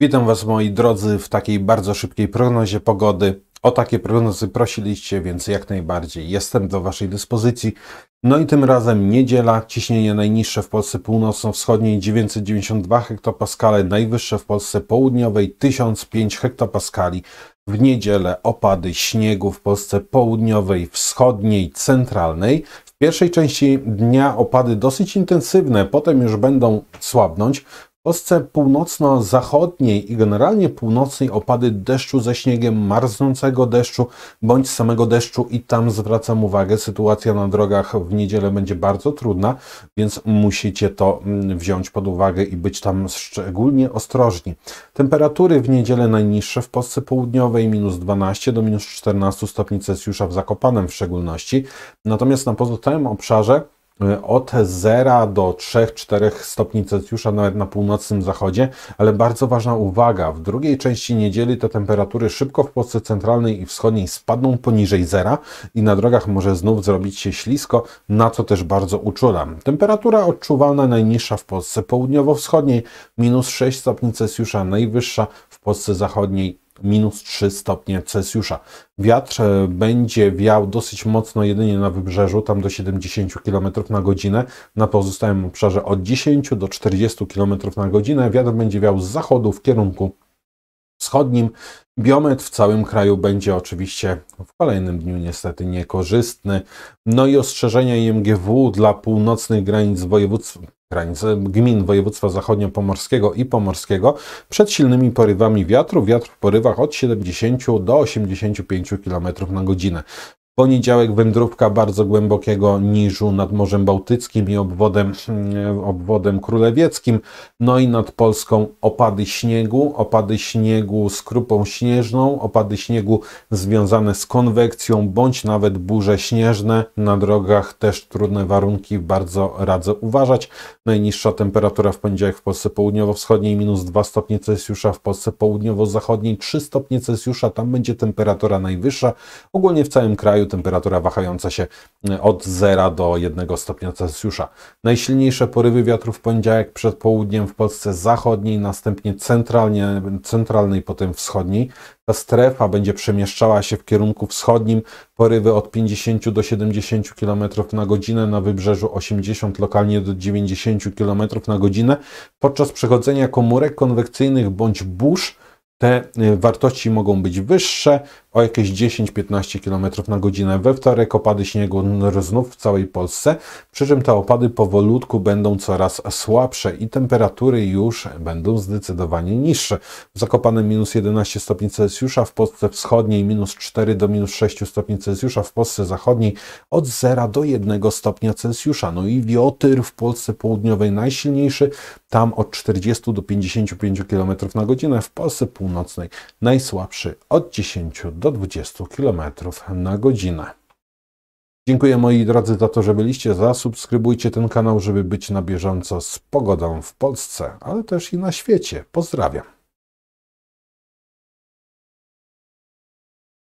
Witam Was moi drodzy w takiej bardzo szybkiej prognozie pogody. O takie prognozy prosiliście, więc jak najbardziej jestem do Waszej dyspozycji. No i tym razem niedziela, ciśnienie najniższe w Polsce północno-wschodniej 992 hektopaskale, najwyższe w Polsce południowej 1005 hektopaskali. W niedzielę opady śniegu w Polsce południowej, wschodniej, centralnej. W pierwszej części dnia opady dosyć intensywne, potem już będą słabnąć. Polsce północno-zachodniej i generalnie północnej opady deszczu ze śniegiem, marznącego deszczu bądź samego deszczu i tam zwracam uwagę, sytuacja na drogach w niedzielę będzie bardzo trudna, więc musicie to mm, wziąć pod uwagę i być tam szczególnie ostrożni. Temperatury w niedzielę najniższe w Polsce południowej minus 12 do minus 14 stopni Celsjusza w Zakopanem w szczególności, natomiast na pozostałym obszarze E, od 0 do 3-4 stopni Celsjusza, nawet na północnym zachodzie, ale bardzo ważna uwaga, w drugiej części niedzieli te temperatury szybko w Polsce centralnej i wschodniej spadną poniżej zera i na drogach może znów zrobić się ślisko, na co też bardzo uczulam. Temperatura odczuwalna najniższa w Polsce południowo-wschodniej, minus 6 stopni Celsjusza, najwyższa w Polsce zachodniej minus 3 stopnie Celsjusza. Wiatr e, będzie wiał dosyć mocno jedynie na wybrzeżu, tam do 70 km na godzinę. Na pozostałym obszarze od 10 do 40 km na godzinę. Wiatr będzie wiał z zachodu w kierunku wschodnim. Biometr w całym kraju będzie oczywiście w kolejnym dniu niestety niekorzystny. No i ostrzeżenia IMGW dla północnych granic województw granice gmin województwa zachodniopomorskiego i pomorskiego przed silnymi porywami wiatru. Wiatr w porywach od 70 do 85 km na godzinę. Poniedziałek wędrówka bardzo głębokiego niżu nad Morzem Bałtyckim i obwodem, mm, obwodem królewieckim, no i nad Polską opady śniegu, opady śniegu z krupą śnieżną, opady śniegu związane z konwekcją bądź nawet burze śnieżne. Na drogach też trudne warunki, bardzo radzę uważać. Najniższa temperatura w poniedziałek w Polsce południowo-wschodniej minus 2 stopnie Celsjusza, w Polsce południowo-zachodniej 3 stopnie Celsjusza, tam będzie temperatura najwyższa. Ogólnie w całym kraju temperatura wahająca się y, od 0 do 1 stopnia Celsjusza. Najsilniejsze porywy wiatru w poniedziałek przed południem w Polsce zachodniej, następnie centralnie, centralnej, potem wschodniej. Ta strefa będzie przemieszczała się w kierunku wschodnim, porywy od 50 do 70 km na godzinę, na wybrzeżu 80, lokalnie do 90 km na godzinę. Podczas przechodzenia komórek konwekcyjnych bądź burz te y, wartości mogą być wyższe o jakieś 10-15 km na godzinę. We wtorek opady śniegu znów w całej Polsce, przy czym te opady powolutku będą coraz słabsze i temperatury już będą zdecydowanie niższe. W Zakopanem minus 11 stopni Celsjusza, w Polsce wschodniej minus 4 do minus 6 stopni Celsjusza, w Polsce zachodniej od 0 do 1 stopnia Celsjusza. No i wiotyr w Polsce południowej najsilniejszy, tam od 40 do 55 km na godzinę, w Polsce północnej północnej, najsłabszy od 10 do 20 km na godzinę. Dziękuję moi drodzy za to, że byliście. Zasubskrybujcie ten kanał, żeby być na bieżąco z pogodą w Polsce, ale też i na świecie. Pozdrawiam.